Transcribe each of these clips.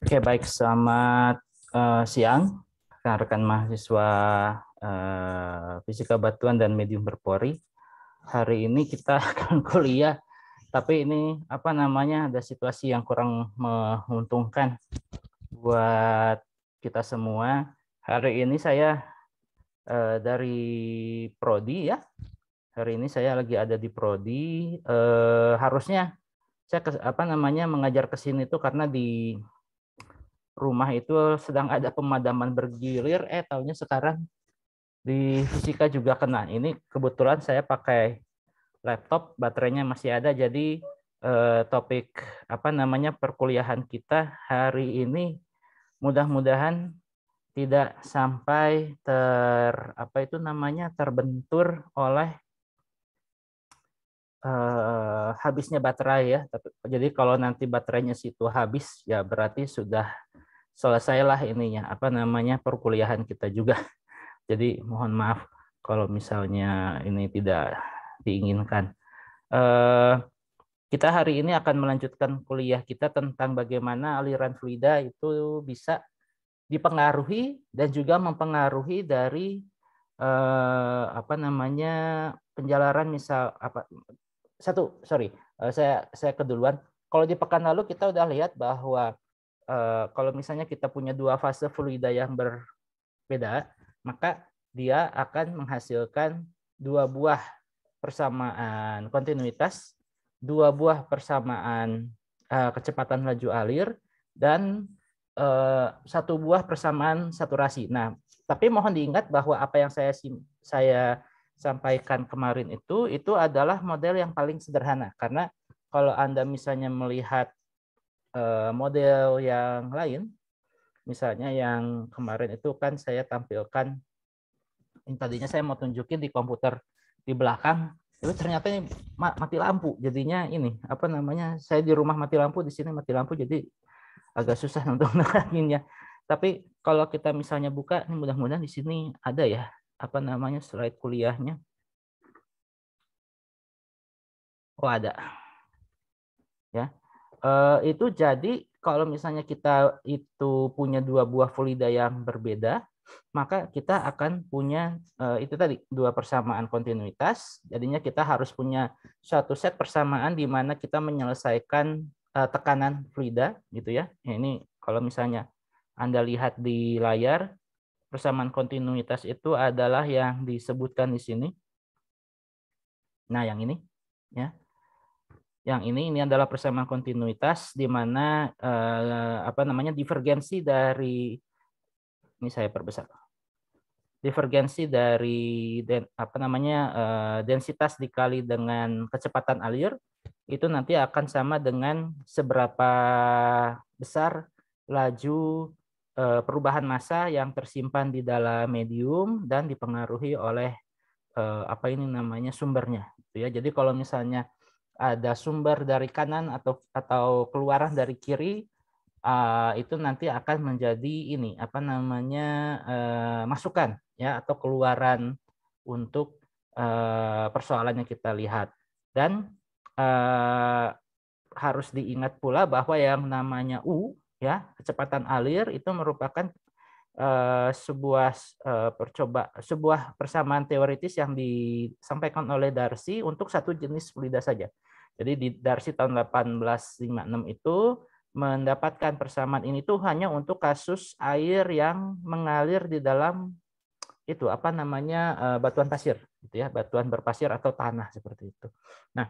Oke, baik. Selamat uh, siang, rekan-rekan mahasiswa uh, fisika batuan dan medium berpori. Hari ini kita akan kuliah, tapi ini apa namanya ada situasi yang kurang menguntungkan buat kita semua. Hari ini saya uh, dari prodi ya. Hari ini saya lagi ada di prodi. Uh, harusnya saya ke, apa namanya mengajar ke sini itu karena di rumah itu sedang ada pemadaman bergilir eh tahunya sekarang di fisika juga kena. Ini kebetulan saya pakai laptop, baterainya masih ada jadi eh, topik apa namanya perkuliahan kita hari ini mudah-mudahan tidak sampai ter apa itu namanya terbentur oleh eh, habisnya baterai ya. jadi kalau nanti baterainya situ habis ya berarti sudah selesailah ininya apa namanya perkuliahan kita juga. Jadi mohon maaf kalau misalnya ini tidak diinginkan. Eh, kita hari ini akan melanjutkan kuliah kita tentang bagaimana aliran fluida itu bisa dipengaruhi dan juga mempengaruhi dari eh, apa namanya penjalaran misal apa satu sorry eh, saya saya keduluan kalau di pekan lalu kita udah lihat bahwa Eh, kalau misalnya kita punya dua fase fluida yang berbeda, maka dia akan menghasilkan dua buah persamaan kontinuitas, dua buah persamaan eh, kecepatan laju alir, dan eh, satu buah persamaan saturasi. Nah, tapi mohon diingat bahwa apa yang saya saya sampaikan kemarin itu itu adalah model yang paling sederhana karena kalau Anda misalnya melihat Eh, model yang lain, misalnya yang kemarin itu kan saya tampilkan, yang tadinya saya mau tunjukin di komputer di belakang, tapi ternyata ini mati lampu, jadinya ini apa namanya, saya di rumah mati lampu, di sini mati lampu, jadi agak susah untuk menerangkannya. Tapi kalau kita misalnya buka, ini mudah-mudahan di sini ada ya apa namanya slide kuliahnya. Oh ada. Ya, Eh, itu jadi kalau misalnya kita itu punya dua buah fluida yang berbeda, maka kita akan punya uh, itu tadi dua persamaan kontinuitas. Jadinya kita harus punya satu set persamaan di mana kita menyelesaikan uh, tekanan fluida gitu ya. ya. Ini kalau misalnya Anda lihat di layar persamaan kontinuitas itu adalah yang disebutkan di sini. Nah, yang ini ya yang ini ini adalah persamaan kontinuitas di mana eh, apa namanya divergensi dari ini saya perbesar divergensi dari den, apa namanya eh, densitas dikali dengan kecepatan alir itu nanti akan sama dengan seberapa besar laju eh, perubahan massa yang tersimpan di dalam medium dan dipengaruhi oleh eh, apa ini namanya sumbernya gitu ya jadi kalau misalnya ada sumber dari kanan atau atau keluaran dari kiri uh, itu nanti akan menjadi ini apa namanya uh, masukan ya atau keluaran untuk uh, persoalan yang kita lihat dan uh, harus diingat pula bahwa yang namanya u ya kecepatan alir itu merupakan Eh, sebuah eh, percoba sebuah persamaan teoritis yang disampaikan oleh Darcy untuk satu jenis fluida saja. Jadi di Darcy tahun 1856 itu mendapatkan persamaan ini tuh hanya untuk kasus air yang mengalir di dalam itu apa namanya eh, batuan pasir gitu ya, batuan berpasir atau tanah seperti itu. Nah,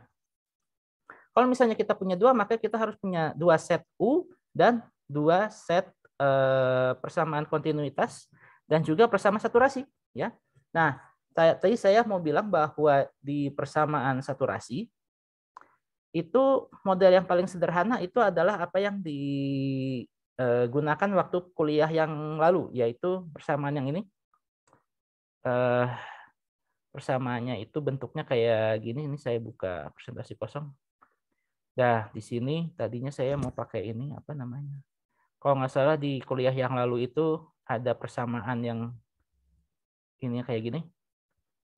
kalau misalnya kita punya dua, maka kita harus punya dua set U dan dua set Eh, persamaan kontinuitas dan juga persamaan saturasi ya. Nah, tadi saya mau bilang bahwa di persamaan saturasi itu model yang paling sederhana itu adalah apa yang digunakan eh, waktu kuliah yang lalu yaitu persamaan yang ini eh, persamaannya itu bentuknya kayak gini ini saya buka presentasi kosong Nah, di sini tadinya saya mau pakai ini apa namanya? kalau nggak salah di kuliah yang lalu itu ada persamaan yang ini kayak gini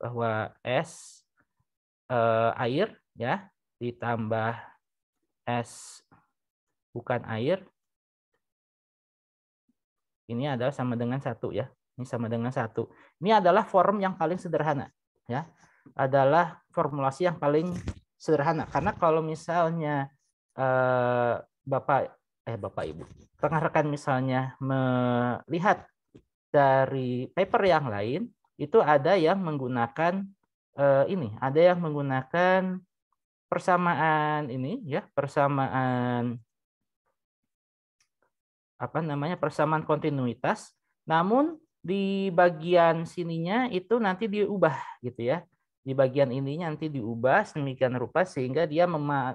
bahwa es eh, air ya ditambah es bukan air ini adalah sama dengan satu ya ini sama dengan satu ini adalah form yang paling sederhana ya adalah formulasi yang paling sederhana karena kalau misalnya eh, bapak eh Bapak Ibu, rekan-rekan misalnya melihat dari paper yang lain, itu ada yang menggunakan eh, ini, ada yang menggunakan persamaan ini ya, persamaan apa namanya? persamaan kontinuitas. Namun di bagian sininya itu nanti diubah gitu ya. Di bagian ininya nanti diubah semikian rupa sehingga dia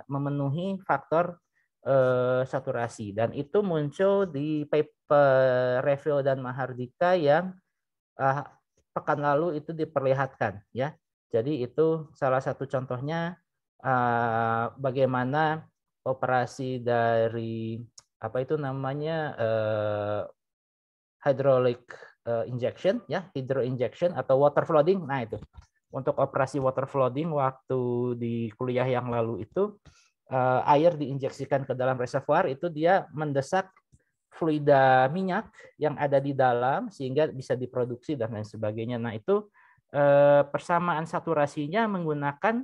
memenuhi faktor Eh, saturasi dan itu muncul di paper Revio dan Mahardika yang uh, pekan lalu itu diperlihatkan ya. Jadi itu salah satu contohnya uh, bagaimana operasi dari apa itu namanya uh, hydraulic eh, injection ya, hydro injection atau water flooding. Nah, itu. Untuk operasi water flooding waktu di kuliah yang lalu itu Eh, air diinjeksikan ke dalam reservoir itu dia mendesak fluida minyak yang ada di dalam sehingga bisa diproduksi dan lain sebagainya. Nah, itu eh, persamaan saturasinya menggunakan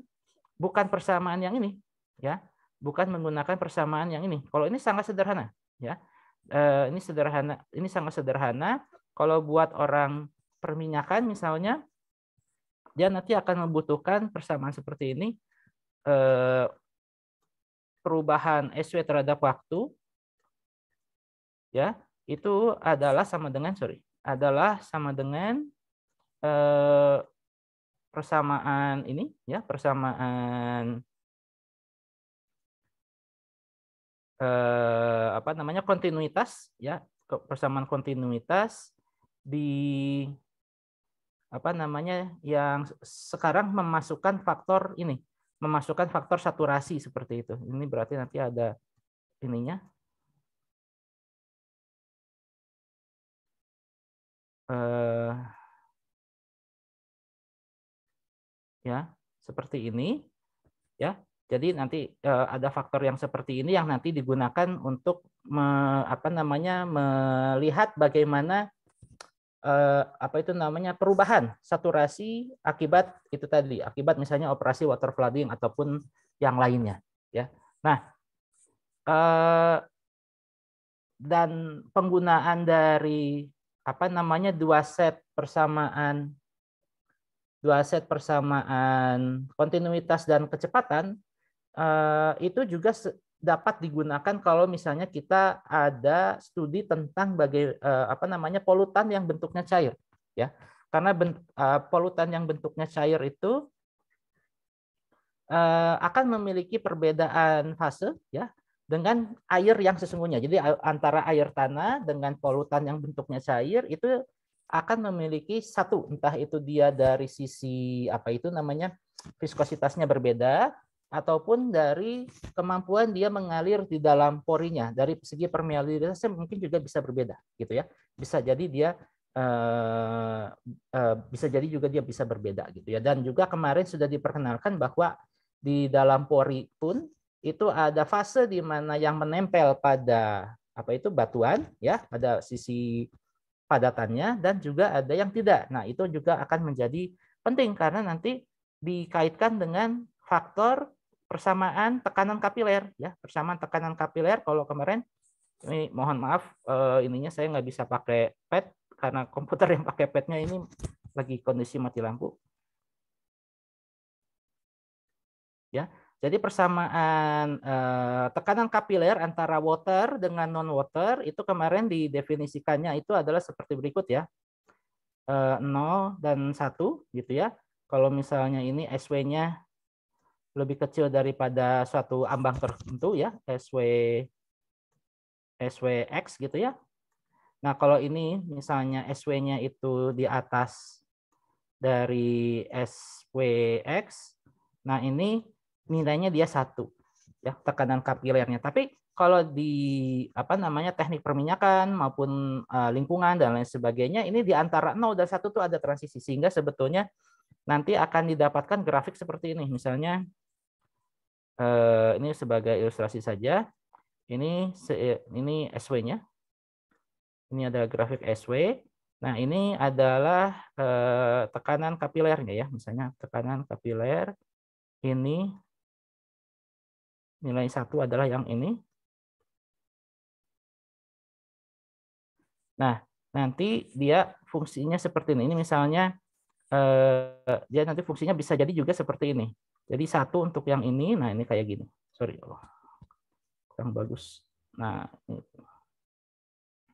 bukan persamaan yang ini, ya. Bukan menggunakan persamaan yang ini. Kalau ini sangat sederhana, ya. Eh, ini sederhana, ini sangat sederhana. Kalau buat orang perminyakan misalnya dia nanti akan membutuhkan persamaan seperti ini perubahan SW terhadap waktu ya itu adalah sama dengan sorry adalah sama dengan eh, persamaan ini ya persamaan eh, apa namanya kontinuitas ya persamaan kontinuitas di apa namanya yang sekarang memasukkan faktor ini memasukkan faktor saturasi seperti itu. Ini berarti nanti ada ininya. Uh, ya, seperti ini. Ya, jadi nanti uh, ada faktor yang seperti ini yang nanti digunakan untuk me, apa namanya melihat bagaimana eh, apa itu namanya perubahan saturasi akibat itu tadi akibat misalnya operasi water flooding ataupun yang lainnya ya nah eh, dan penggunaan dari apa namanya dua set persamaan dua set persamaan kontinuitas dan kecepatan eh, itu juga dapat digunakan kalau misalnya kita ada studi tentang bagai eh, apa namanya polutan yang bentuknya cair ya karena bent, eh, polutan yang bentuknya cair itu eh, akan memiliki perbedaan fase ya dengan air yang sesungguhnya jadi antara air tanah dengan polutan yang bentuknya cair itu akan memiliki satu entah itu dia dari sisi apa itu namanya viskositasnya berbeda ataupun dari kemampuan dia mengalir di dalam porinya dari segi permeabilitasnya mungkin juga bisa berbeda gitu ya bisa jadi dia uh, uh, bisa jadi juga dia bisa berbeda gitu ya dan juga kemarin sudah diperkenalkan bahwa di dalam pori pun itu ada fase di mana yang menempel pada apa itu batuan ya pada sisi padatannya dan juga ada yang tidak nah itu juga akan menjadi penting karena nanti dikaitkan dengan faktor persamaan tekanan kapiler ya persamaan tekanan kapiler kalau kemarin ini mohon maaf uh, ininya saya nggak bisa pakai pad karena komputer yang pakai padnya ini lagi kondisi mati lampu ya jadi persamaan uh, tekanan kapiler antara water dengan non water itu kemarin didefinisikannya itu adalah seperti berikut ya uh, eh, 0 dan 1 gitu ya kalau misalnya ini SW-nya lebih kecil daripada suatu ambang tertentu ya SW SWX gitu ya. Nah, kalau ini misalnya SW-nya itu di atas dari SWX, nah ini nilainya dia satu ya tekanan kapilernya. Tapi kalau di apa namanya teknik perminyakan maupun uh, lingkungan dan lain sebagainya ini di antara 0 dan satu tuh ada transisi sehingga sebetulnya nanti akan didapatkan grafik seperti ini misalnya eh, ini sebagai ilustrasi saja. Ini ini SW-nya. Ini adalah grafik SW. Nah, ini adalah eh, tekanan kapilernya ya. Misalnya tekanan kapiler ini nilai satu adalah yang ini. Nah, nanti dia fungsinya seperti ini. Ini misalnya eh, dia nanti fungsinya bisa jadi juga seperti ini. Jadi satu untuk yang ini, nah ini kayak gini. Sorry, Allah. kurang bagus. Nah, ini.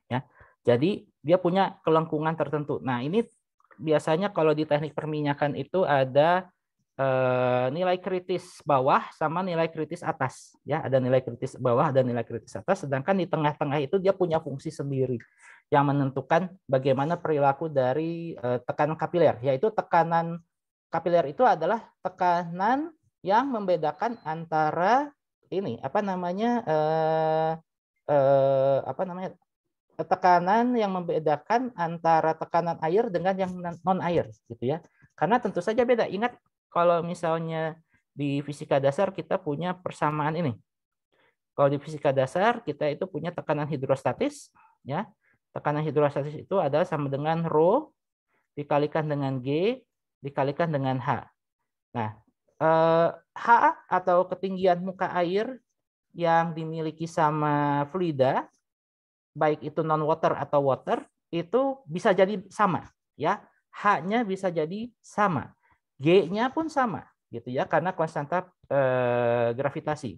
ya. Jadi dia punya kelengkungan tertentu. Nah ini biasanya kalau di teknik perminyakan itu ada eh, nilai kritis bawah sama nilai kritis atas. Ya, ada nilai kritis bawah, dan nilai kritis atas. Sedangkan di tengah-tengah itu dia punya fungsi sendiri yang menentukan bagaimana perilaku dari eh, tekanan kapiler, yaitu tekanan Kapiler itu adalah tekanan yang membedakan antara ini apa namanya eh, eh, apa namanya tekanan yang membedakan antara tekanan air dengan yang non air gitu ya. Karena tentu saja beda. Ingat kalau misalnya di fisika dasar kita punya persamaan ini. Kalau di fisika dasar kita itu punya tekanan hidrostatis ya. Tekanan hidrostatis itu adalah sama dengan rho dikalikan dengan G dikalikan dengan H. Nah, eh, H atau ketinggian muka air yang dimiliki sama fluida, baik itu non-water atau water, itu bisa jadi sama. ya H-nya bisa jadi sama. G-nya pun sama gitu ya karena konstanta eh, gravitasi.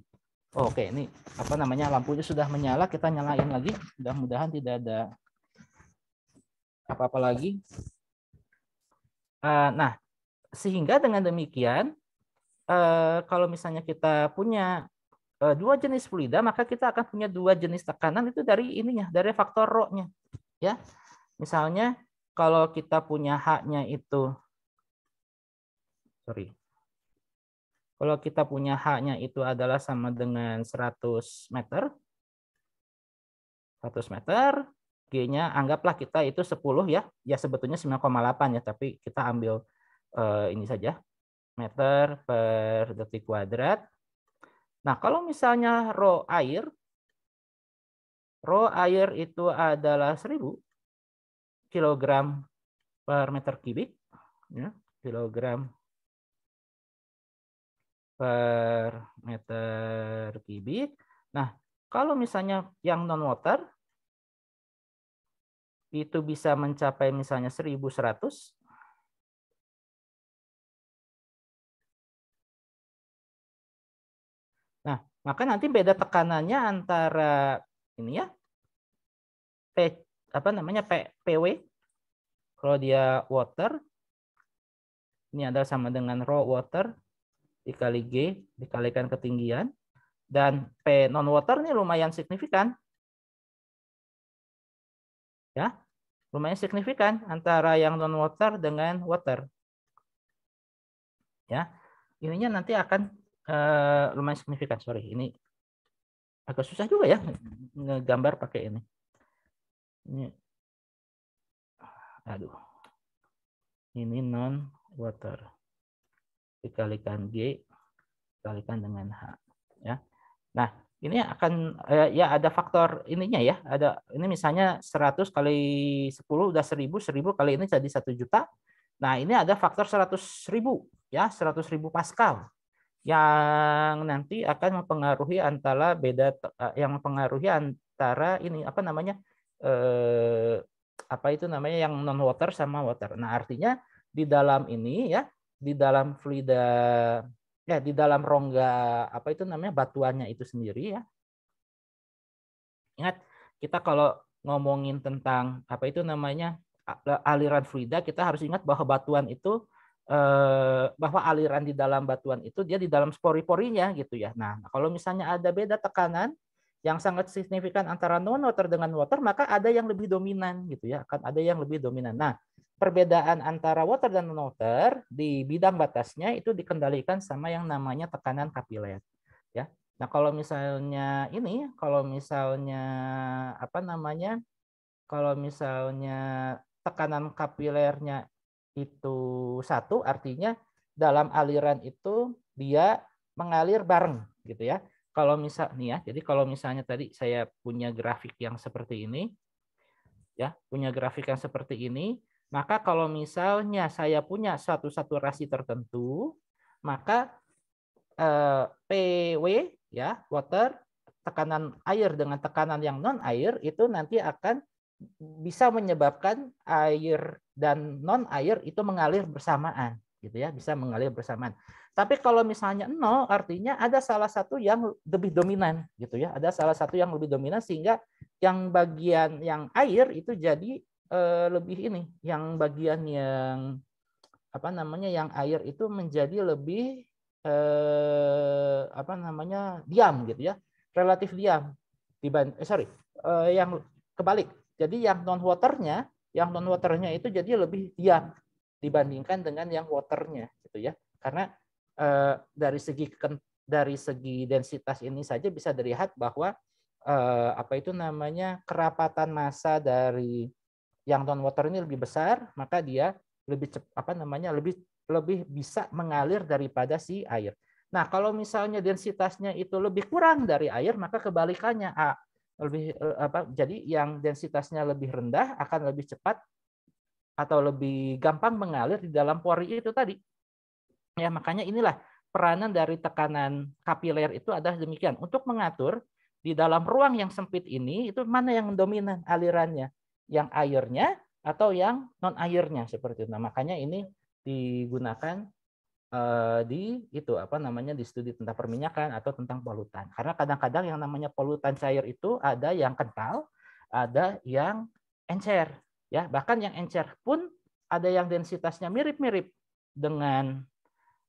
Oke, ini apa namanya lampunya sudah menyala, kita nyalain lagi. Mudah-mudahan tidak ada apa-apa lagi. Eh, nah, sehingga dengan demikian, eh, kalau misalnya kita punya eh, dua jenis fluida, maka kita akan punya dua jenis tekanan itu dari ininya, dari faktor rho Ya. Misalnya kalau kita punya H-nya itu sorry. Kalau kita punya H-nya itu adalah sama dengan 100 meter. 100 meter. G-nya anggaplah kita itu 10 ya. Ya sebetulnya 9,8 ya, tapi kita ambil uh, ini saja. Meter per detik kuadrat. Nah, kalau misalnya rho air, rho air itu adalah 1000 kilogram per meter kubik. Ya, kilogram per meter kubik. Nah, kalau misalnya yang non water itu bisa mencapai misalnya 1100 Nah, maka nanti beda tekanannya antara ini ya P apa namanya P, PW kalau dia water ini adalah sama dengan raw water dikali G dikalikan ketinggian dan P non water ini lumayan signifikan. Ya lumayan signifikan antara yang non water dengan water. Ya, ininya nanti akan uh, lumayan signifikan. Sorry, ini agak susah juga ya ngegambar pakai ini. Ini, aduh, ini non water dikalikan g dikalikan dengan h. Ya, nah ini akan eh, ya ada faktor ininya ya ada ini misalnya 100 kali 10 udah 1000 1000 kali ini jadi 1 juta nah ini ada faktor 100 ribu ya 100 ribu pascal yang nanti akan mempengaruhi antara beda eh, yang mempengaruhi antara ini apa namanya eh, apa itu namanya yang non water sama water nah artinya di dalam ini ya di dalam fluida ya di dalam rongga apa itu namanya batuannya itu sendiri ya. Ingat kita kalau ngomongin tentang apa itu namanya aliran fluida kita harus ingat bahwa batuan itu eh, bahwa aliran di dalam batuan itu dia di dalam spori-porinya gitu ya. Nah, kalau misalnya ada beda tekanan yang sangat signifikan antara non water dengan water maka ada yang lebih dominan gitu ya, akan ada yang lebih dominan. Nah, perbedaan antara water dan non-water di bidang batasnya itu dikendalikan sama yang namanya tekanan kapiler. Ya. Nah, kalau misalnya ini, kalau misalnya apa namanya? Kalau misalnya tekanan kapilernya itu satu, artinya dalam aliran itu dia mengalir bareng gitu ya. Kalau misal nih ya, jadi kalau misalnya tadi saya punya grafik yang seperti ini, ya punya grafik yang seperti ini, maka kalau misalnya saya punya suatu rasi tertentu, maka eh, PW ya water tekanan air dengan tekanan yang non air itu nanti akan bisa menyebabkan air dan non air itu mengalir bersamaan gitu ya bisa mengalir bersamaan. Tapi kalau misalnya nol artinya ada salah satu yang lebih dominan gitu ya ada salah satu yang lebih dominan sehingga yang bagian yang air itu jadi uh, lebih ini, yang bagian yang apa namanya yang air itu menjadi lebih uh, apa namanya diam gitu ya, relatif diam dibanding eh, sorry uh, yang kebalik. Jadi yang non waternya, yang non waternya itu jadi lebih diam dibandingkan dengan yang waternya gitu ya, karena uh, dari segi dari segi densitas ini saja bisa dilihat bahwa apa itu namanya kerapatan massa dari yang non water ini lebih besar, maka dia lebih cepat apa namanya lebih lebih bisa mengalir daripada si air. Nah, kalau misalnya densitasnya itu lebih kurang dari air, maka kebalikannya A lebih e, apa jadi yang densitasnya lebih rendah akan lebih cepat atau lebih gampang mengalir di dalam pori itu tadi. Ya, makanya inilah peranan dari tekanan kapiler itu adalah demikian untuk mengatur di dalam ruang yang sempit ini itu mana yang dominan alirannya yang airnya atau yang non airnya seperti itu. Nah, makanya ini digunakan eh, di itu apa namanya di studi tentang perminyakan atau tentang polutan. Karena kadang-kadang yang namanya polutan cair itu ada yang kental, ada yang encer, ya. Bahkan yang encer pun ada yang densitasnya mirip-mirip dengan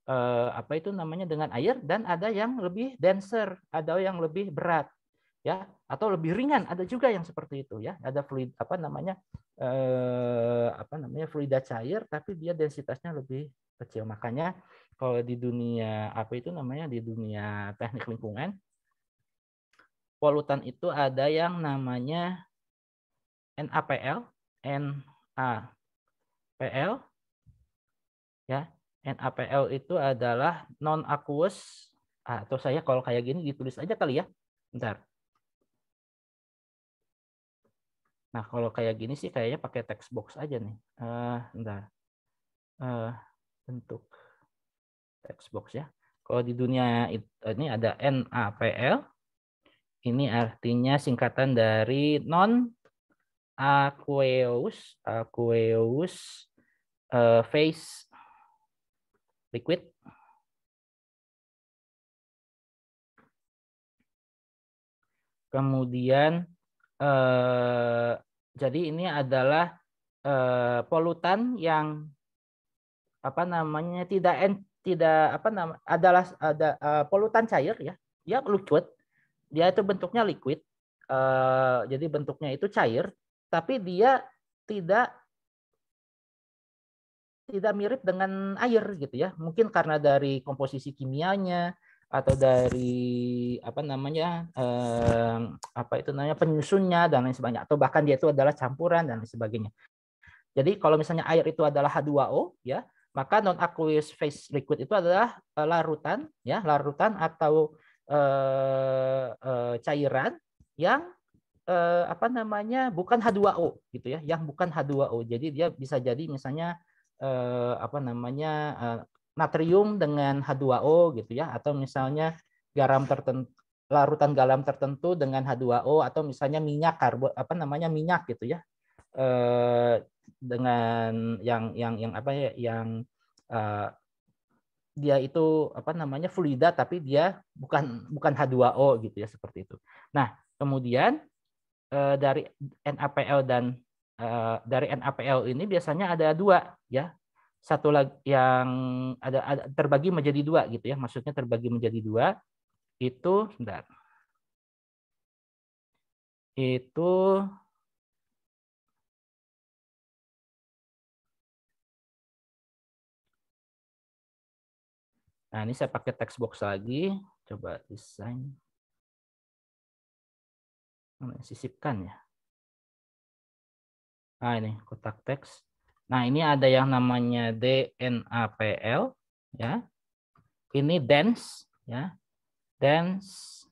eh, apa itu namanya dengan air dan ada yang lebih denser, ada yang lebih berat, ya atau lebih ringan ada juga yang seperti itu ya ada fluid apa namanya eh, apa namanya fluida cair tapi dia densitasnya lebih kecil makanya kalau di dunia apa itu namanya di dunia teknik lingkungan polutan itu ada yang namanya NaPL, NaPL, ya. NaPL itu adalah non aqueous atau saya kalau kayak gini ditulis aja kali ya. Bentar. Nah, kalau kayak gini sih kayaknya pakai text box aja nih. Uh, bentar. Uh, bentuk text box ya. Kalau di dunia ini ada NAPL. Ini artinya singkatan dari non aqueous aqueous uh, phase liquid kemudian eh, jadi ini adalah eh, polutan yang apa namanya tidak en, tidak apa nama adalah ada eh, polutan cair ya dia liquid dia itu bentuknya liquid eh, jadi bentuknya itu cair tapi dia tidak tidak mirip dengan air gitu ya mungkin karena dari komposisi kimianya atau dari apa namanya eh, apa itu namanya penyusunnya dan lain sebagainya atau bahkan dia itu adalah campuran dan lain sebagainya. Jadi kalau misalnya air itu adalah H2O ya, maka non aqueous phase liquid itu adalah eh, larutan ya, larutan atau eh, eh, cairan yang eh, apa namanya bukan H2O gitu ya, yang bukan H2O. Jadi dia bisa jadi misalnya eh, apa namanya eh, natrium dengan H2O gitu ya atau misalnya garam tertentu larutan garam tertentu dengan H2O atau misalnya minyak karbo apa namanya minyak gitu ya eh, dengan yang yang yang apa ya yang eh, dia itu apa namanya fluida tapi dia bukan bukan H2O gitu ya seperti itu. Nah kemudian eh, dari NaPL dan eh, dari NaPL ini biasanya ada dua ya satu lagi yang ada, ada terbagi menjadi dua gitu ya maksudnya terbagi menjadi dua itu sebentar itu Nah, ini saya pakai text box lagi. Coba desain. Sisipkan ya. Nah, ini kotak teks. Nah, ini ada yang namanya DNAPL ya. Ini dense ya. Dense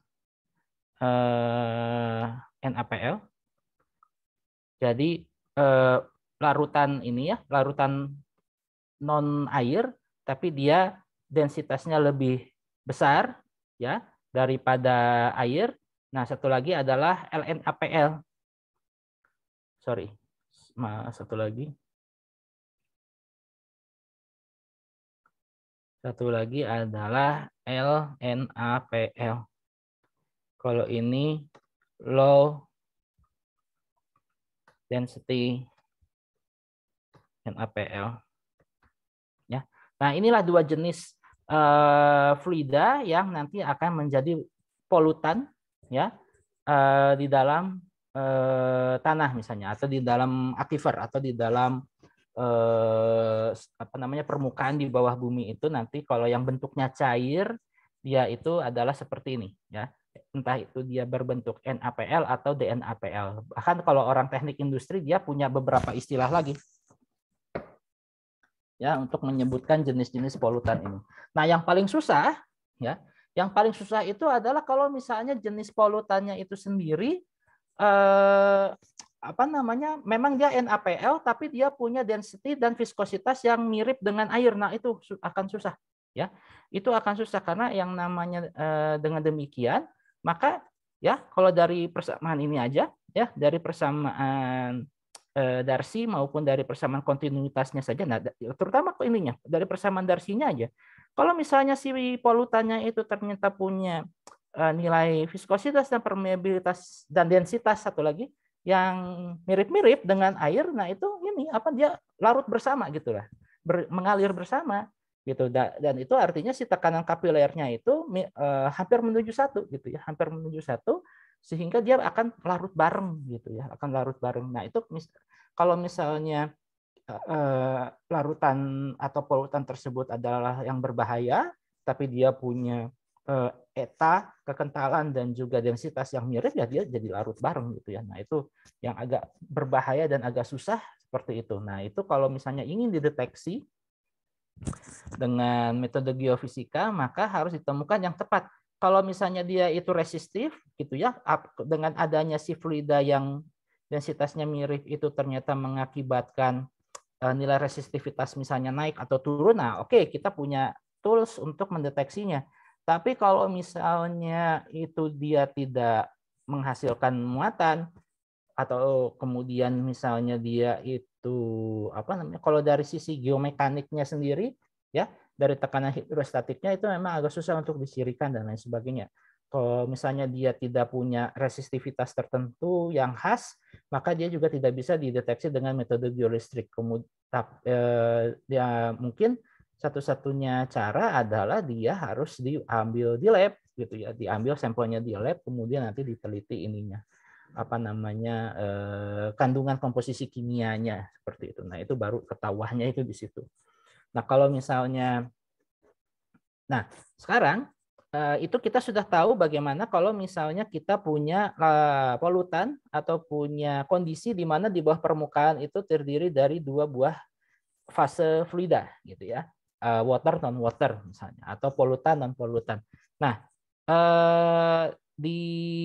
eh, NAPL. Jadi uh, larutan ini ya, larutan non air tapi dia densitasnya lebih besar ya daripada air. Nah, satu lagi adalah LNAPL. Sorry, satu lagi Satu lagi adalah LNAPL. Kalau ini low density NAPL. Ya. Nah, inilah dua jenis uh, eh, fluida yang nanti akan menjadi polutan ya uh, di dalam uh, tanah misalnya atau di dalam aquifer atau di dalam eh, apa namanya permukaan di bawah bumi itu nanti kalau yang bentuknya cair dia itu adalah seperti ini ya entah itu dia berbentuk NaPL atau DNAPL bahkan kalau orang teknik industri dia punya beberapa istilah lagi ya untuk menyebutkan jenis-jenis polutan ini nah yang paling susah ya yang paling susah itu adalah kalau misalnya jenis polutannya itu sendiri eh, apa namanya memang dia NaPL tapi dia punya density dan viskositas yang mirip dengan air nah itu akan susah ya itu akan susah karena yang namanya eh, dengan demikian maka ya kalau dari persamaan ini aja ya dari persamaan eh, Darsi maupun dari persamaan kontinuitasnya saja nah terutama kok ininya dari persamaan Darsinya aja kalau misalnya si polutannya itu ternyata punya eh, nilai viskositas dan permeabilitas dan densitas satu lagi yang mirip-mirip dengan air, nah itu ini apa dia larut bersama gitulah, ber, mengalir bersama gitu dan itu artinya si tekanan kapilernya itu eh, hampir menuju satu gitu ya hampir menuju satu sehingga dia akan larut bareng gitu ya akan larut bareng nah itu mis kalau misalnya eh, larutan atau polutan tersebut adalah yang berbahaya tapi dia punya eh, eta, kekentalan dan juga densitas yang mirip ya dia jadi larut bareng gitu ya. Nah, itu yang agak berbahaya dan agak susah seperti itu. Nah, itu kalau misalnya ingin dideteksi dengan metode geofisika maka harus ditemukan yang tepat. Kalau misalnya dia itu resistif gitu ya dengan adanya si fluida yang densitasnya mirip itu ternyata mengakibatkan eh, nilai resistivitas misalnya naik atau turun. Nah, oke okay, kita punya tools untuk mendeteksinya. Tapi kalau misalnya itu dia tidak menghasilkan muatan atau kemudian misalnya dia itu apa namanya kalau dari sisi geomekaniknya sendiri ya dari tekanan hidrostatiknya itu memang agak susah untuk disirikan dan lain sebagainya. Kalau misalnya dia tidak punya resistivitas tertentu yang khas, maka dia juga tidak bisa dideteksi dengan metode geolistrik. Kemudian, eh, ya mungkin satu-satunya cara adalah dia harus diambil di lab gitu ya diambil sampelnya di lab kemudian nanti diteliti ininya apa namanya eh, kandungan komposisi kimianya seperti itu nah itu baru ketahuannya itu di situ nah kalau misalnya nah sekarang eh, itu kita sudah tahu bagaimana kalau misalnya kita punya eh, polutan atau punya kondisi di mana di bawah permukaan itu terdiri dari dua buah fase fluida gitu ya uh, water non water misalnya atau polutan non polutan. Nah, eh, di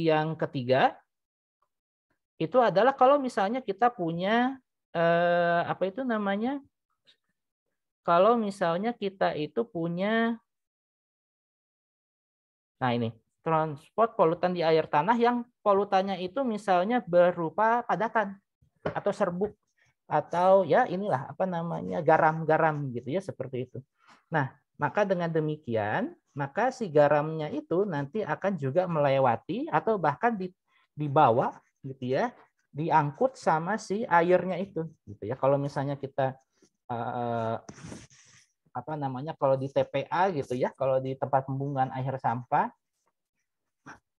yang ketiga itu adalah kalau misalnya kita punya uh, apa itu namanya? Kalau misalnya kita itu punya Nah, ini transport polutan di air tanah yang polutannya itu misalnya berupa padatan atau serbuk atau ya inilah apa namanya garam-garam gitu ya seperti itu. Nah, maka dengan demikian maka si garamnya itu nanti akan juga melewati atau bahkan dibawa gitu ya diangkut sama si airnya itu gitu ya kalau misalnya kita eh, apa namanya kalau di TPA gitu ya kalau di tempat pembungan air sampah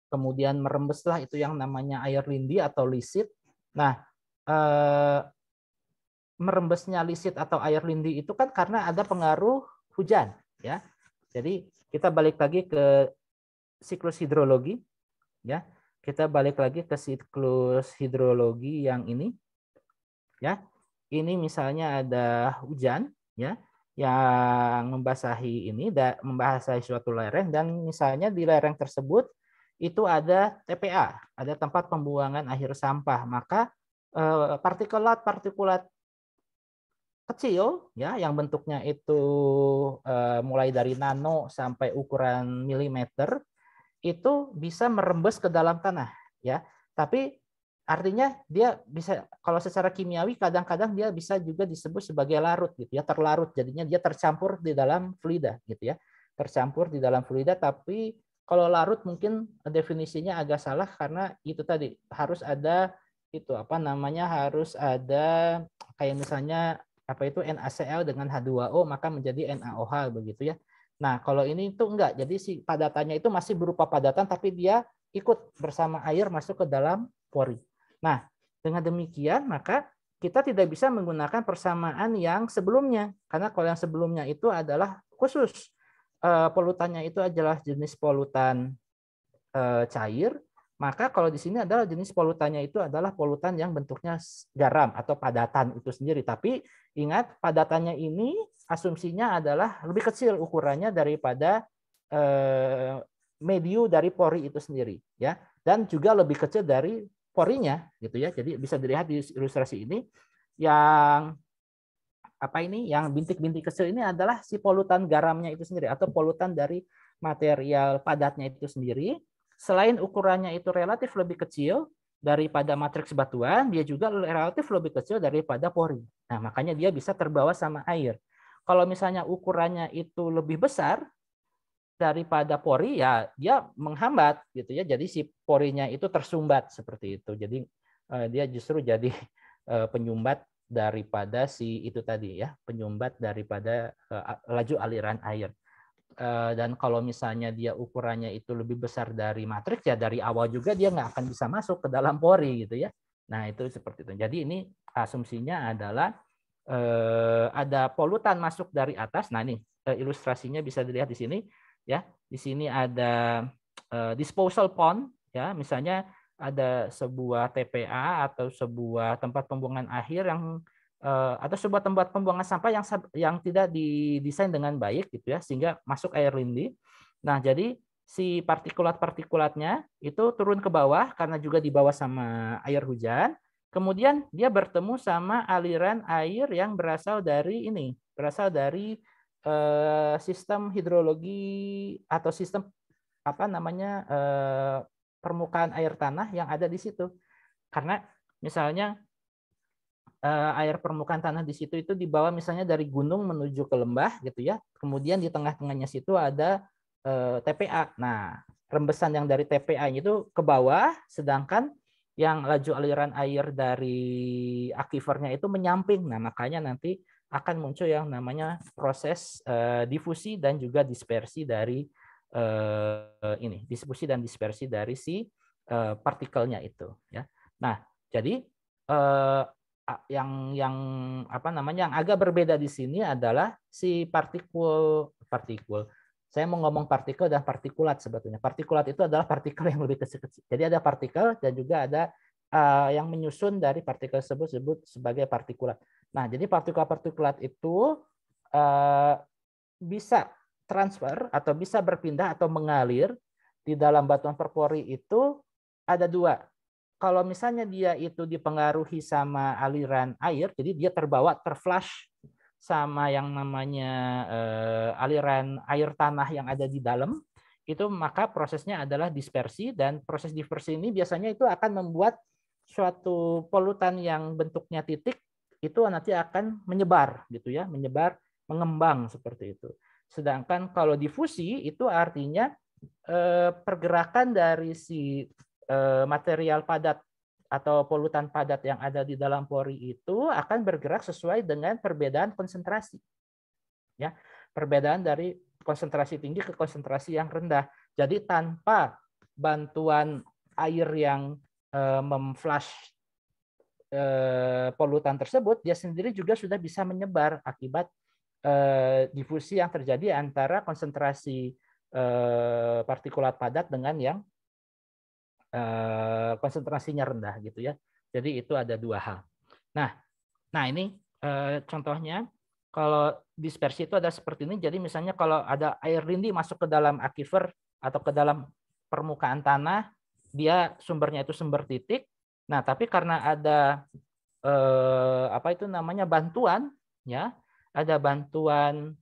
kemudian merembeslah itu yang namanya air lindi atau lisit nah eh, merembesnya lisit atau air lindi itu kan karena ada pengaruh hujan ya. Jadi kita balik lagi ke siklus hidrologi ya. Kita balik lagi ke siklus hidrologi yang ini ya. Ini misalnya ada hujan ya yang membasahi ini dan membasahi suatu lereng dan misalnya di lereng tersebut itu ada TPA, ada tempat pembuangan akhir sampah, maka eh, partikulat-partikulat kecil ya yang bentuknya itu eh, mulai dari nano sampai ukuran milimeter itu bisa merembes ke dalam tanah ya tapi artinya dia bisa kalau secara kimiawi kadang-kadang dia bisa juga disebut sebagai larut gitu ya terlarut jadinya dia tercampur di dalam fluida gitu ya tercampur di dalam fluida tapi kalau larut mungkin definisinya agak salah karena itu tadi harus ada itu apa namanya harus ada kayak misalnya apa itu NaCl dengan H2O maka menjadi NaOH begitu ya. Nah, kalau ini itu enggak. Jadi si padatannya itu masih berupa padatan tapi dia ikut bersama air masuk ke dalam pori. Nah, dengan demikian maka kita tidak bisa menggunakan persamaan yang sebelumnya karena kalau yang sebelumnya itu adalah khusus eh, polutannya itu adalah jenis polutan eh, cair, maka kalau di sini adalah jenis polutannya itu adalah polutan yang bentuknya garam atau padatan itu sendiri tapi Ingat, padatannya ini asumsinya adalah lebih kecil ukurannya daripada eh, dari pori itu sendiri, ya. Dan juga lebih kecil dari porinya, gitu ya. Jadi bisa dilihat di ilustrasi ini yang apa ini yang bintik-bintik kecil ini adalah si polutan garamnya itu sendiri atau polutan dari material padatnya itu sendiri. Selain ukurannya itu relatif lebih kecil, daripada matriks batuan, dia juga relatif lebih kecil daripada pori. Nah, makanya dia bisa terbawa sama air. Kalau misalnya ukurannya itu lebih besar daripada pori, ya dia menghambat gitu ya. Jadi si porinya itu tersumbat seperti itu. Jadi eh, dia justru jadi eh, penyumbat daripada si itu tadi ya, penyumbat daripada eh, laju aliran air. Eh, dan kalau misalnya dia ukurannya itu lebih besar dari matriks ya dari awal juga dia nggak akan bisa masuk ke dalam pori gitu ya. Nah itu seperti itu. Jadi ini asumsinya adalah eh, ada polutan masuk dari atas. Nah ini eh, ilustrasinya bisa dilihat di sini ya. Di sini ada disposal pond ya misalnya ada sebuah TPA atau sebuah tempat pembuangan akhir yang Eh, atau sebuah tempat pembuangan sampah yang yang tidak didesain dengan baik gitu ya sehingga masuk air lindi. Nah, jadi si partikulat-partikulatnya itu turun ke bawah karena juga dibawa sama air hujan. Kemudian dia bertemu sama aliran air yang berasal dari ini, berasal dari eh, sistem hidrologi atau sistem apa namanya eh, permukaan air tanah yang ada di situ. Karena misalnya Eh, air permukaan tanah di situ itu dibawa misalnya dari gunung menuju ke lembah gitu ya. Kemudian di tengah-tengahnya situ ada eh, TPA. Nah, rembesan yang dari TPA itu ke bawah, sedangkan yang laju aliran air dari akifernya itu menyamping. Nah, makanya nanti akan muncul yang namanya proses uh, difusi dan juga dispersi dari uh, ini, difusi dan dispersi dari si uh, partikelnya itu. Ya. Nah, jadi uh, yang yang apa namanya yang agak berbeda di sini adalah si partikel partikel Saya mau ngomong partikel dan partikulat sebetulnya. Partikulat itu adalah partikel yang lebih kecil-kecil. Jadi ada partikel dan juga ada uh, yang menyusun dari partikel tersebut disebut sebagai partikulat. Nah, jadi partikel partikulat itu uh, bisa transfer atau bisa berpindah atau mengalir di dalam batuan perpori itu ada dua kalau misalnya dia itu dipengaruhi sama aliran air, jadi dia terbawa terflush sama yang namanya uh, aliran air tanah yang ada di dalam, itu maka prosesnya adalah dispersi dan proses dispersi ini biasanya itu akan membuat suatu polutan yang bentuknya titik itu nanti akan menyebar gitu ya, menyebar, mengembang seperti itu. Sedangkan kalau difusi itu artinya eh, pergerakan dari si Eh, material padat atau polutan padat yang ada di dalam pori itu akan bergerak sesuai dengan perbedaan konsentrasi. Ya, perbedaan dari konsentrasi tinggi ke konsentrasi yang rendah. Jadi tanpa bantuan air yang eh, memflush eh, polutan tersebut, dia sendiri juga sudah bisa menyebar akibat difusi yang terjadi antara konsentrasi partikulat padat dengan yang Eh, konsentrasinya rendah gitu ya. Jadi itu ada dua hal. Nah, nah ini eh, contohnya kalau dispersi itu ada seperti ini. Jadi misalnya kalau ada air lindi masuk ke dalam aquifer atau ke dalam permukaan tanah, dia sumbernya itu sumber titik. Nah, tapi karena ada eh, apa itu namanya bantuan ya, ada bantuan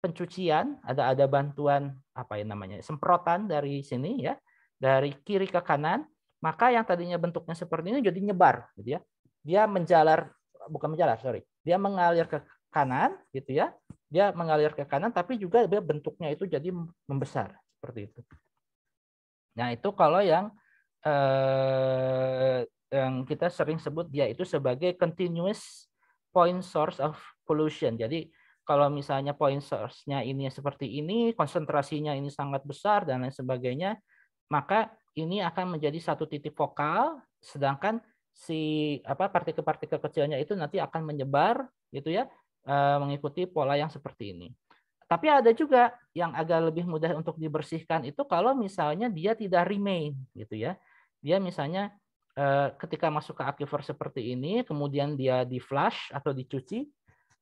pencucian, ada ada bantuan apa yang namanya semprotan dari sini ya dari kiri ke kanan, maka yang tadinya bentuknya seperti ini jadi nyebar, gitu ya. Dia menjalar, bukan menjalar, sorry, dia mengalir ke kanan, gitu ya. Dia mengalir ke kanan, tapi juga bentuknya itu jadi membesar, seperti itu. Nah itu kalau yang eh, yang kita sering sebut dia itu sebagai continuous point source of pollution. Jadi kalau misalnya point source-nya ini seperti ini, konsentrasinya ini sangat besar dan lain sebagainya, maka ini akan menjadi satu titik vokal, sedangkan si apa partikel-partikel kecilnya itu nanti akan menyebar gitu ya eh, mengikuti pola yang seperti ini. Tapi ada juga yang agak lebih mudah untuk dibersihkan itu kalau misalnya dia tidak remain gitu ya. Dia misalnya eh, ketika masuk ke aquifer seperti ini kemudian dia di flush atau dicuci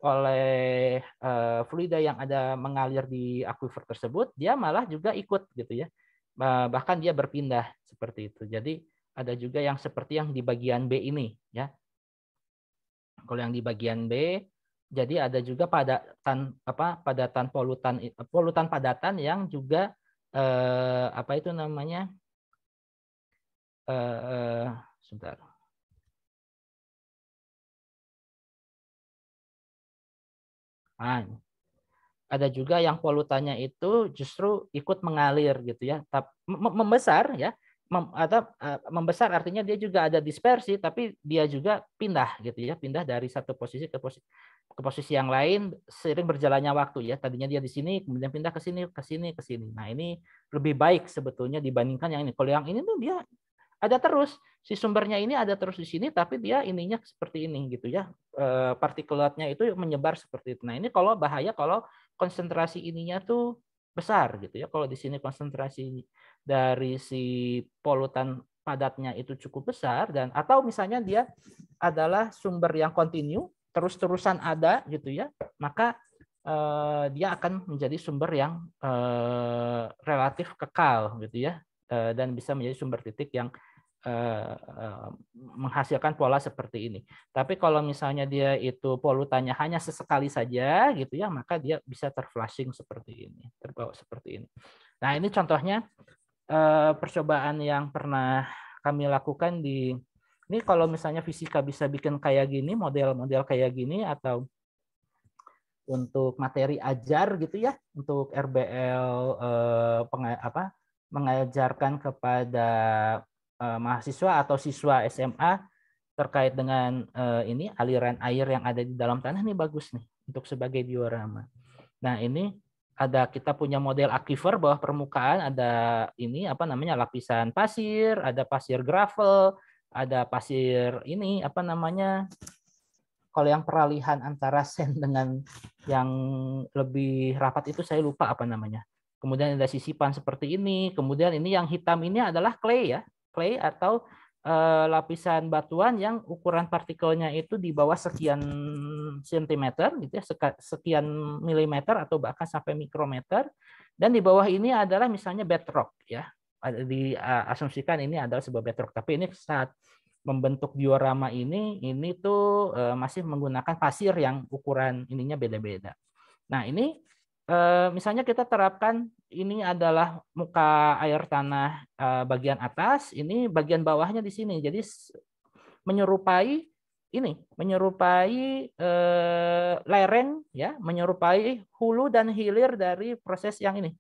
oleh eh, fluida yang ada mengalir di aquifer tersebut, dia malah juga ikut gitu ya. Eh, bahkan dia berpindah seperti itu. Jadi ada juga yang seperti yang di bagian B ini ya. Kalau yang di bagian B jadi ada juga padatan apa padatan polutan polutan padatan yang juga eh, apa itu namanya eh, eh, sebentar ah ada juga yang polutannya itu justru ikut mengalir gitu ya, membesar ya, atau eh, membesar artinya dia juga ada dispersi tapi dia juga pindah gitu ya pindah dari satu posisi ke posisi ke posisi yang lain sering berjalannya waktu ya tadinya dia di sini kemudian pindah ke sini ke sini ke sini nah ini lebih baik sebetulnya dibandingkan yang ini kalau yang ini tuh dia ada terus si sumbernya ini ada terus di sini tapi dia ininya seperti ini gitu ya eh, partikelatnya partikulatnya itu menyebar seperti itu nah ini kalau bahaya kalau konsentrasi ininya tuh besar gitu ya. Kalau di sini konsentrasi dari si polutan padatnya itu cukup besar dan atau misalnya dia adalah sumber yang kontinu terus-terusan ada gitu ya, maka eh, dia akan menjadi sumber yang eh, relatif kekal gitu ya eh, dan bisa menjadi sumber titik yang Eh, eh, menghasilkan pola seperti ini. Tapi kalau misalnya dia itu polutannya hanya sesekali saja gitu ya, maka dia bisa terflashing seperti ini, terbawa seperti ini. Nah, ini contohnya eh, percobaan yang pernah kami lakukan di ini kalau misalnya fisika bisa bikin kayak gini, model-model kayak gini atau untuk materi ajar gitu ya, untuk RBL apa mengajarkan kepada uh, mahasiswa atau siswa SMA terkait dengan uh, ini aliran air yang ada di dalam tanah ini bagus nih untuk sebagai diorama. Nah, ini ada kita punya model aquifer bawah permukaan ada ini apa namanya lapisan pasir, ada pasir gravel, ada pasir ini apa namanya kalau yang peralihan antara sen dengan yang lebih rapat itu saya lupa apa namanya. Kemudian ada sisipan seperti ini, kemudian ini yang hitam ini adalah clay ya, clay atau uh, lapisan batuan yang ukuran partikelnya itu di bawah sekian sentimeter gitu ya sekian milimeter atau bahkan sampai mikrometer dan di bawah ini adalah misalnya bedrock ya diasumsikan ini adalah sebuah bedrock tapi ini saat membentuk diorama ini ini tuh eh, masih menggunakan pasir yang ukuran ininya beda-beda. Nah, ini Eh, misalnya kita terapkan ini adalah muka air tanah eh, bagian atas, ini bagian bawahnya di sini. Jadi menyerupai ini, menyerupai eh, lereng ya, menyerupai hulu dan hilir dari proses yang ini.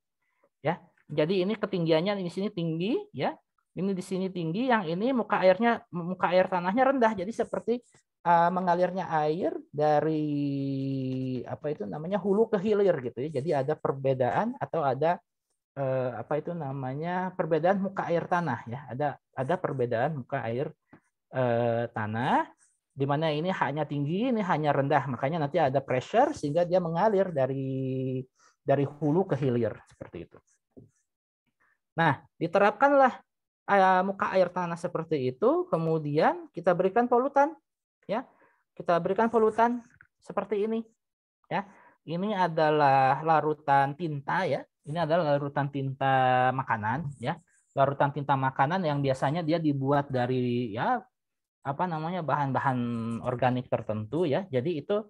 Ya. Jadi ini ketinggiannya di sini tinggi ya. Ini di sini tinggi, yang ini muka airnya muka air tanahnya rendah. Jadi seperti Eh, mengalirnya air dari apa itu namanya hulu ke hilir gitu ya. Jadi ada perbedaan atau ada eh, apa itu namanya perbedaan muka air tanah ya. Ada ada perbedaan muka air eh, tanah di mana ini hanya tinggi, ini hanya rendah. Makanya nanti ada pressure sehingga dia mengalir dari dari hulu ke hilir seperti itu. Nah, diterapkanlah eh, muka air tanah seperti itu, kemudian kita berikan polutan ya kita berikan polutan seperti ini ya ini adalah larutan tinta ya ini adalah larutan tinta makanan ya larutan tinta makanan yang biasanya dia dibuat dari ya apa namanya bahan-bahan organik tertentu ya jadi itu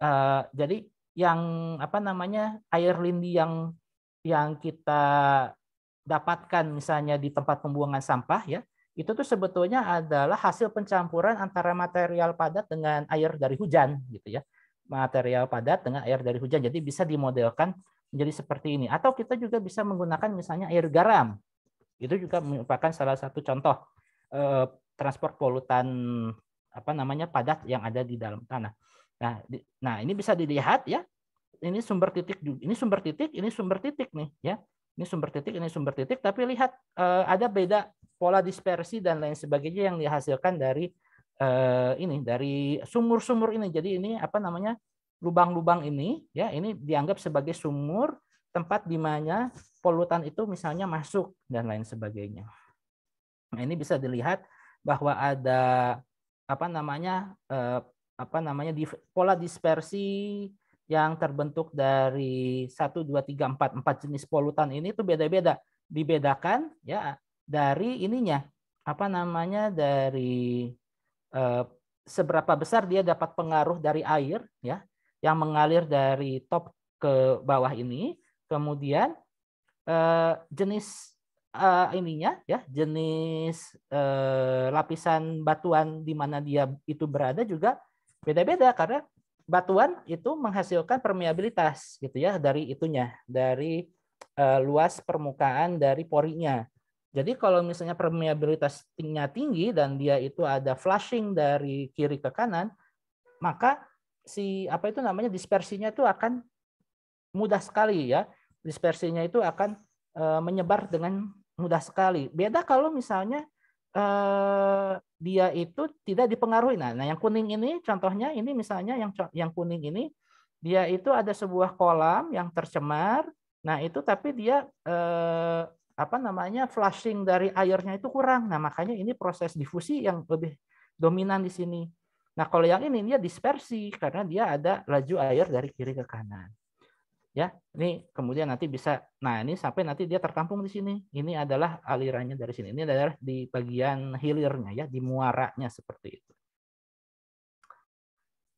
uh, jadi yang apa namanya air lindi yang yang kita dapatkan misalnya di tempat pembuangan sampah ya itu tuh sebetulnya adalah hasil pencampuran antara material padat dengan air dari hujan gitu ya material padat dengan air dari hujan jadi bisa dimodelkan menjadi seperti ini atau kita juga bisa menggunakan misalnya air garam itu juga merupakan salah satu contoh eh, transport polutan apa namanya padat yang ada di dalam tanah nah di, nah ini bisa dilihat ya ini sumber titik ini sumber titik ini sumber titik nih ya ini sumber titik, ini sumber titik, tapi lihat eh, ada beda pola dispersi dan lain sebagainya yang dihasilkan dari eh, ini dari sumur-sumur ini. Jadi ini apa namanya? lubang-lubang ini ya ini dianggap sebagai sumur tempat di mana polutan itu misalnya masuk dan lain sebagainya. Nah, ini bisa dilihat bahwa ada apa namanya eh, apa namanya pola dispersi yang terbentuk dari satu dua tiga empat empat jenis polutan ini itu beda-beda dibedakan ya dari ininya apa namanya dari eh, seberapa besar dia dapat pengaruh dari air ya yang mengalir dari top ke bawah ini kemudian eh, jenis eh, ininya ya jenis eh, lapisan batuan di mana dia itu berada juga beda-beda karena batuan itu menghasilkan permeabilitas gitu ya dari itunya, dari uh, luas permukaan dari porinya. Jadi kalau misalnya permeabilitasnya tinggi dan dia itu ada flushing dari kiri ke kanan, maka si apa itu namanya dispersinya itu akan mudah sekali ya. Dispersinya itu akan uh, menyebar dengan mudah sekali. Beda kalau misalnya eh, dia itu tidak dipengaruhi. Nah, nah, yang kuning ini contohnya ini misalnya yang yang kuning ini dia itu ada sebuah kolam yang tercemar. Nah, itu tapi dia eh, apa namanya flushing dari airnya itu kurang. Nah, makanya ini proses difusi yang lebih dominan di sini. Nah, kalau yang ini dia dispersi karena dia ada laju air dari kiri ke kanan ya ini kemudian nanti bisa nah ini sampai nanti dia tertampung di sini ini adalah alirannya dari sini ini adalah di bagian hilirnya ya di muaranya seperti itu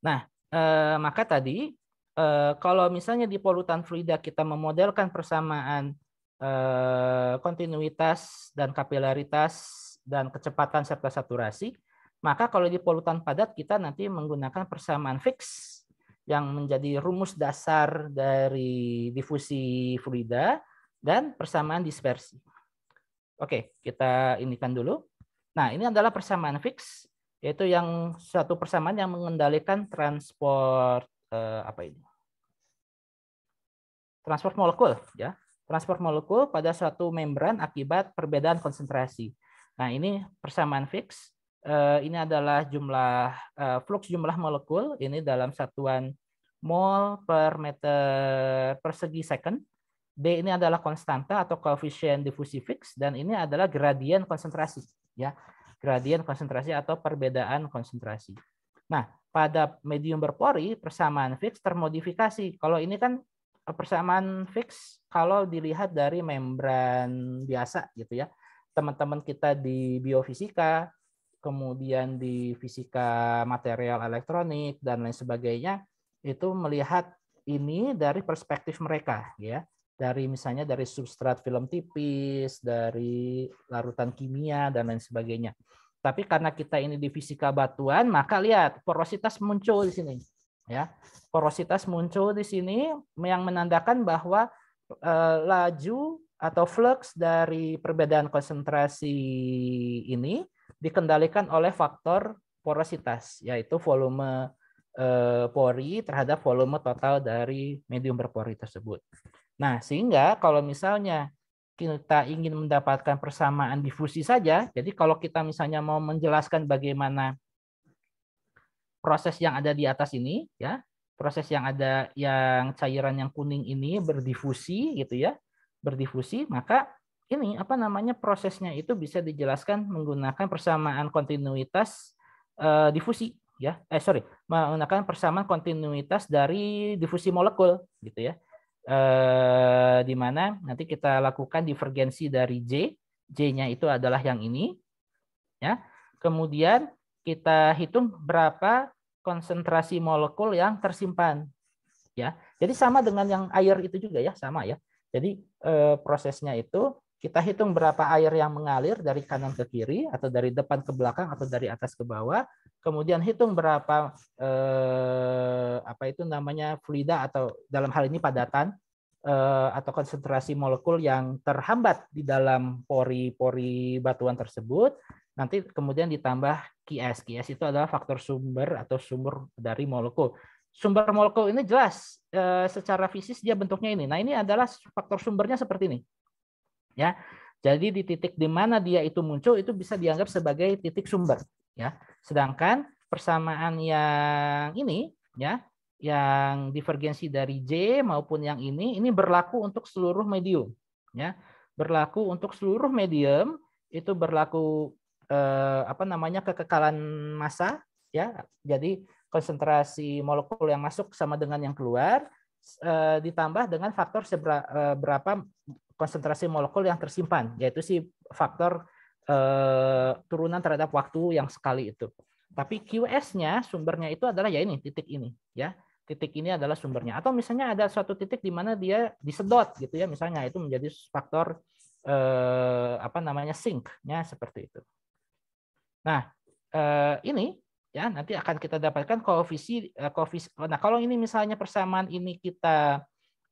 nah eh, maka tadi eh, kalau misalnya di polutan fluida kita memodelkan persamaan eh, kontinuitas dan kapilaritas dan kecepatan serta saturasi maka kalau di polutan padat kita nanti menggunakan persamaan fix yang menjadi rumus dasar dari difusi fluida dan persamaan dispersi. Oke, kita inikan dulu. Nah, ini adalah persamaan fix, yaitu yang suatu persamaan yang mengendalikan transport eh, apa ini? Transport molekul, ya. Transport molekul pada suatu membran akibat perbedaan konsentrasi. Nah, ini persamaan fix Eh, ini adalah jumlah eh, flux jumlah molekul ini dalam satuan mol per meter persegi second. D ini adalah konstanta atau koefisien difusi fix dan ini adalah gradien konsentrasi ya. Gradien konsentrasi atau perbedaan konsentrasi. Nah, pada medium berpori persamaan fix termodifikasi. Kalau ini kan eh, persamaan fix kalau dilihat dari membran biasa gitu ya. Teman-teman kita di biofisika kemudian di fisika material elektronik dan lain sebagainya itu melihat ini dari perspektif mereka ya dari misalnya dari substrat film tipis dari larutan kimia dan lain sebagainya tapi karena kita ini di fisika batuan maka lihat porositas muncul di sini ya porositas muncul di sini yang menandakan bahwa e, laju atau flux dari perbedaan konsentrasi ini dikendalikan oleh faktor porositas, yaitu volume eh, pori terhadap volume total dari medium berpori tersebut. Nah, sehingga kalau misalnya kita ingin mendapatkan persamaan difusi saja, jadi kalau kita misalnya mau menjelaskan bagaimana proses yang ada di atas ini, ya, proses yang ada yang cairan yang kuning ini berdifusi gitu ya, berdifusi, maka ini apa namanya prosesnya itu bisa dijelaskan menggunakan persamaan kontinuitas uh, difusi ya eh sorry menggunakan persamaan kontinuitas dari difusi molekul gitu ya eh, di mana nanti kita lakukan divergensi dari J J-nya itu adalah yang ini ya kemudian kita hitung berapa konsentrasi molekul yang tersimpan ya jadi sama dengan yang air itu juga ya sama ya jadi eh, prosesnya itu kita hitung berapa air yang mengalir dari kanan ke kiri, atau dari depan ke belakang, atau dari atas ke bawah. Kemudian hitung berapa eh, apa itu namanya fluida atau dalam hal ini padatan eh, atau konsentrasi molekul yang terhambat di dalam pori-pori batuan tersebut. Nanti kemudian ditambah Qs. Qs itu adalah faktor sumber atau sumber dari molekul sumber molekul ini jelas eh, secara fisik dia bentuknya ini. Nah ini adalah faktor sumbernya seperti ini ya. Jadi di titik di mana dia itu muncul itu bisa dianggap sebagai titik sumber, ya. Sedangkan persamaan yang ini, ya, yang divergensi dari J maupun yang ini ini berlaku untuk seluruh medium, ya. Berlaku untuk seluruh medium itu berlaku eh, apa namanya kekekalan massa, ya. Jadi konsentrasi molekul yang masuk sama dengan yang keluar eh, ditambah dengan faktor seberapa eh, konsentrasi molekul yang tersimpan, yaitu si faktor eh, turunan terhadap waktu yang sekali itu. Tapi QS-nya sumbernya itu adalah ya ini titik ini, ya titik ini adalah sumbernya. Atau misalnya ada suatu titik di mana dia disedot gitu ya, misalnya itu menjadi faktor eh, apa namanya sinknya seperti itu. Nah eh, ini ya nanti akan kita dapatkan koefisien eh, koefisien. Nah kalau ini misalnya persamaan ini kita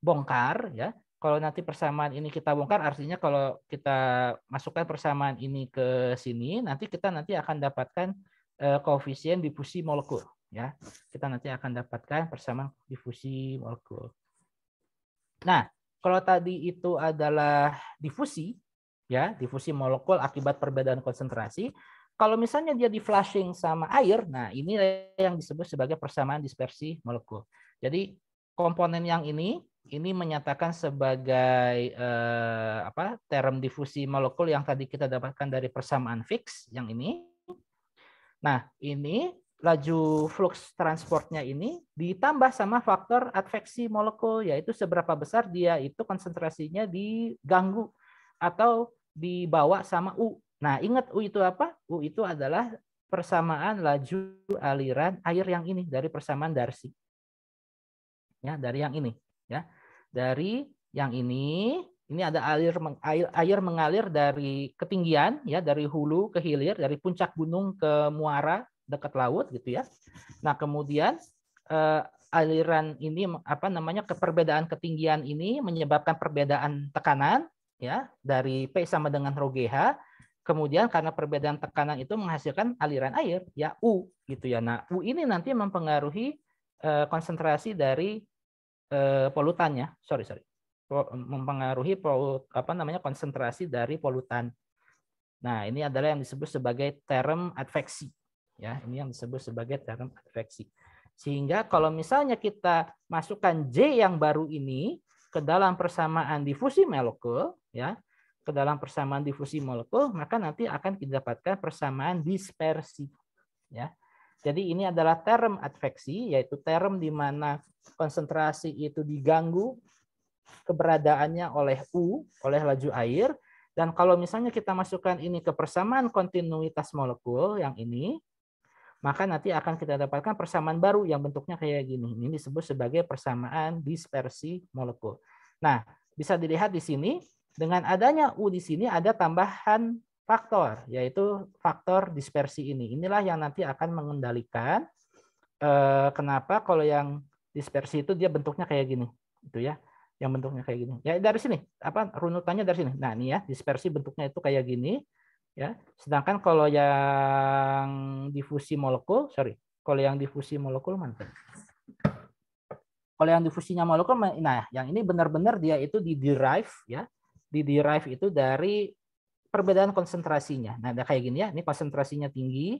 bongkar ya kalau nanti persamaan ini kita bongkar artinya kalau kita masukkan persamaan ini ke sini nanti kita nanti akan dapatkan eh, koefisien difusi molekul ya kita nanti akan dapatkan persamaan difusi molekul nah kalau tadi itu adalah difusi ya difusi molekul akibat perbedaan konsentrasi kalau misalnya dia di flushing sama air nah ini yang disebut sebagai persamaan dispersi molekul jadi komponen yang ini ini menyatakan sebagai eh, apa term difusi molekul yang tadi kita dapatkan dari persamaan fix yang ini. Nah, ini laju flux transportnya ini ditambah sama faktor adveksi molekul yaitu seberapa besar dia itu konsentrasinya diganggu atau dibawa sama U. Nah, ingat U itu apa? U itu adalah persamaan laju aliran air yang ini dari persamaan Darcy. Ya, dari yang ini ya. Dari yang ini, ini ada air air mengalir dari ketinggian ya, dari hulu ke hilir, dari puncak gunung ke muara dekat laut gitu ya. Nah, kemudian eh, aliran ini apa namanya keperbedaan ketinggian ini menyebabkan perbedaan tekanan ya dari P sama dengan rho GH. Kemudian karena perbedaan tekanan itu menghasilkan aliran air ya U gitu ya. Nah, U ini nanti mempengaruhi eh, konsentrasi dari eh, polutannya sorry sorry, mempengaruhi polut, apa namanya konsentrasi dari polutan. Nah ini adalah yang disebut sebagai term adveksi, ya ini yang disebut sebagai term adveksi. Sehingga kalau misalnya kita masukkan J yang baru ini ke dalam persamaan difusi molekul, ya ke dalam persamaan difusi molekul, maka nanti akan didapatkan persamaan dispersi, ya jadi ini adalah term adveksi, yaitu term di mana konsentrasi itu diganggu keberadaannya oleh U, oleh laju air. Dan kalau misalnya kita masukkan ini ke persamaan kontinuitas molekul yang ini, maka nanti akan kita dapatkan persamaan baru yang bentuknya kayak gini. Ini disebut sebagai persamaan dispersi molekul. Nah, bisa dilihat di sini, dengan adanya U di sini ada tambahan faktor, yaitu faktor dispersi ini. Inilah yang nanti akan mengendalikan eh, kenapa kalau yang dispersi itu dia bentuknya kayak gini, itu ya, yang bentuknya kayak gini. Ya dari sini, apa runutannya dari sini. Nah ini ya dispersi bentuknya itu kayak gini, ya. Sedangkan kalau yang difusi molekul, sorry, kalau yang difusi molekul mana? Kalau yang difusinya molekul, nah yang ini benar-benar dia itu di derive ya, di derive itu dari perbedaan konsentrasinya. Nah, ada kayak gini ya. Ini konsentrasinya tinggi,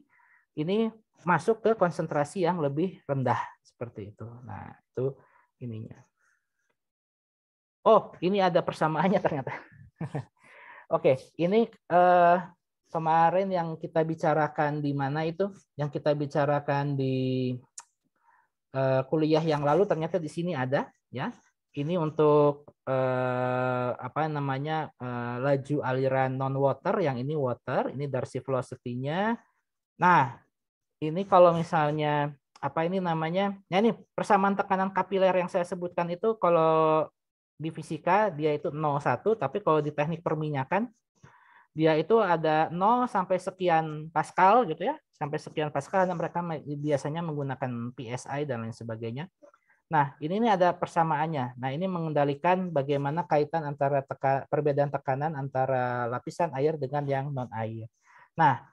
ini masuk ke konsentrasi yang lebih rendah seperti itu. Nah, itu ininya. Oh, ini ada persamaannya ternyata. Oke, okay, ini eh, kemarin yang kita bicarakan di mana itu? Yang kita bicarakan di eh, kuliah yang lalu ternyata di sini ada ya. Ini untuk eh, apa namanya eh, laju aliran non water yang ini water ini Darcy velocity-nya nah ini kalau misalnya apa ini namanya ya ini persamaan tekanan kapiler yang saya sebutkan itu kalau di fisika dia itu 01 tapi kalau di teknik perminyakan dia itu ada 0 sampai sekian pascal gitu ya sampai sekian pascal dan mereka biasanya menggunakan psi dan lain sebagainya Nah, ini, ini ada persamaannya. Nah, ini mengendalikan bagaimana kaitan antara teka, perbedaan tekanan antara lapisan air dengan yang non air. Nah,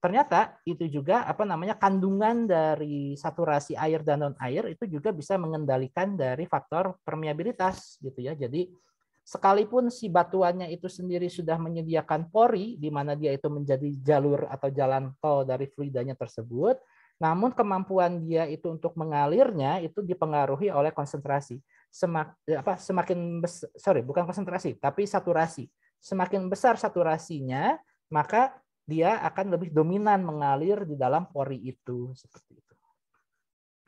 ternyata itu juga apa namanya kandungan dari saturasi air dan non air itu juga bisa mengendalikan dari faktor permeabilitas gitu ya. Jadi sekalipun si batuannya itu sendiri sudah menyediakan pori di mana dia itu menjadi jalur atau jalan tol dari fluidanya tersebut, namun kemampuan dia itu untuk mengalirnya itu dipengaruhi oleh konsentrasi. Semak, eh, apa, semakin besar, sorry bukan konsentrasi tapi saturasi. Semakin besar saturasinya maka dia akan lebih dominan mengalir di dalam pori itu seperti itu.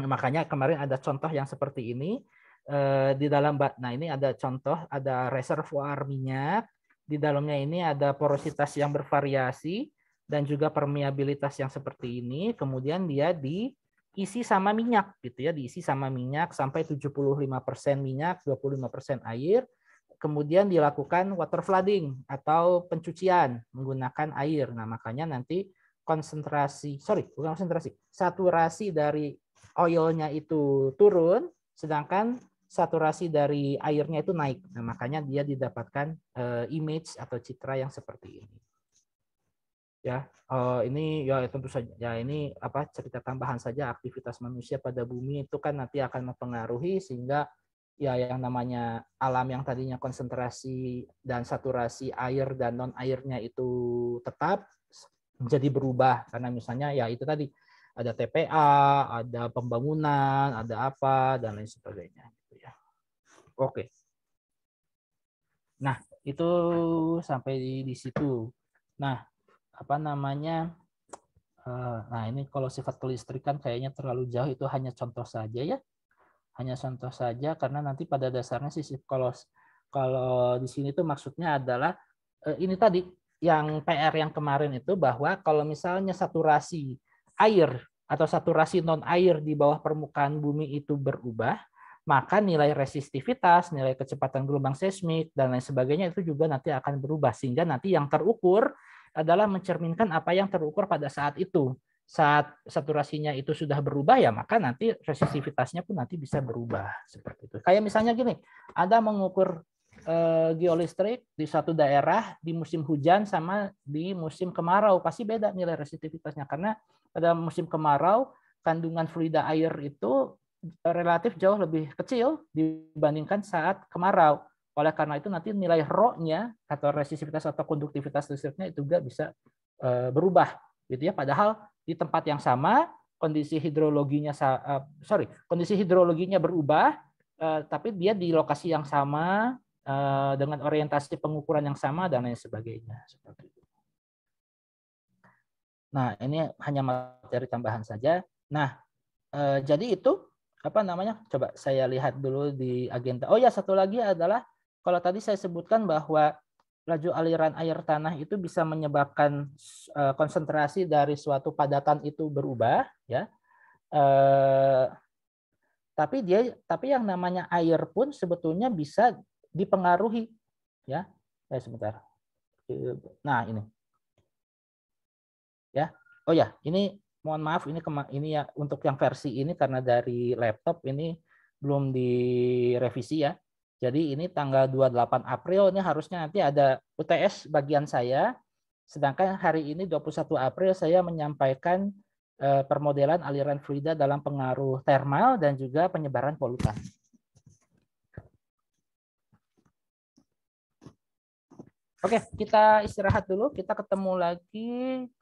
Nah, makanya kemarin ada contoh yang seperti ini eh, di dalam bat. Nah ini ada contoh ada reservoir minyak di dalamnya ini ada porositas yang bervariasi dan juga permeabilitas yang seperti ini kemudian dia diisi sama minyak gitu ya diisi sama minyak sampai 75% minyak 25% air kemudian dilakukan water flooding atau pencucian menggunakan air nah makanya nanti konsentrasi sorry bukan konsentrasi saturasi dari oilnya itu turun sedangkan saturasi dari airnya itu naik nah makanya dia didapatkan eh, image atau citra yang seperti ini ya uh, ini ya tentu saja ya ini apa cerita tambahan saja aktivitas manusia pada bumi itu kan nanti akan mempengaruhi sehingga ya yang namanya alam yang tadinya konsentrasi dan saturasi air dan non airnya itu tetap menjadi berubah karena misalnya ya itu tadi ada TPA, ada pembangunan, ada apa dan lain sebagainya gitu ya. Oke. Nah, itu sampai di, di situ. Nah, apa namanya eh, nah ini kalau sifat kelistrikan kayaknya terlalu jauh itu hanya contoh saja ya hanya contoh saja karena nanti pada dasarnya sisi kalau kalau di sini tuh maksudnya adalah eh, ini tadi yang PR yang kemarin itu bahwa kalau misalnya saturasi air atau saturasi non air di bawah permukaan bumi itu berubah maka nilai resistivitas, nilai kecepatan gelombang seismik dan lain sebagainya itu juga nanti akan berubah sehingga nanti yang terukur adalah mencerminkan apa yang terukur pada saat itu. Saat saturasinya itu sudah berubah ya maka nanti resistivitasnya pun nanti bisa berubah seperti itu. Kayak misalnya gini, Anda mengukur eh, geolistrik di satu daerah di musim hujan sama di musim kemarau pasti beda nilai resistivitasnya karena pada musim kemarau kandungan fluida air itu eh, relatif jauh lebih kecil dibandingkan saat kemarau oleh karena itu nanti nilai rho-nya atau resistivitas atau konduktivitas listriknya itu juga bisa eh, berubah gitu ya. Padahal di tempat yang sama kondisi hidrologinya eh, sorry kondisi hidrologinya berubah eh, tapi dia di lokasi yang sama dengan orientasi pengukuran yang sama dan lain sebagainya Nah ini hanya materi tambahan saja. Nah jadi itu apa namanya? Coba saya lihat dulu di agenda. Oh ya, satu lagi adalah kalau tadi saya sebutkan bahwa laju aliran air tanah itu bisa menyebabkan eh, konsentrasi dari suatu padatan itu berubah ya eh, tapi dia tapi yang namanya air pun sebetulnya bisa dipengaruhi ya eh, sebentar nah ini ya oh ya ini mohon maaf ini ini ya untuk yang versi ini karena dari laptop ini belum direvisi ya jadi ini tanggal 28 April ini harusnya nanti ada UTS bagian saya. Sedangkan hari ini 21 April saya menyampaikan eh, permodelan aliran fluida dalam pengaruh termal dan juga penyebaran polutan. Oke, kita istirahat dulu. Kita ketemu lagi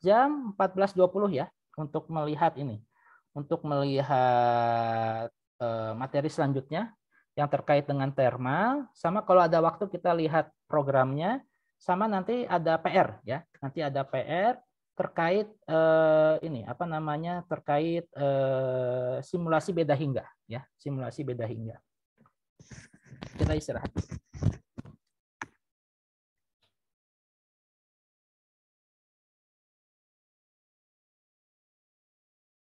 jam 14.20 ya untuk melihat ini. Untuk melihat eh, materi selanjutnya yang terkait dengan thermal, sama kalau ada waktu kita lihat programnya, sama nanti ada PR ya, nanti ada PR terkait eh, ini apa namanya terkait eh, simulasi beda hingga ya, simulasi beda hingga. Kita istirahat.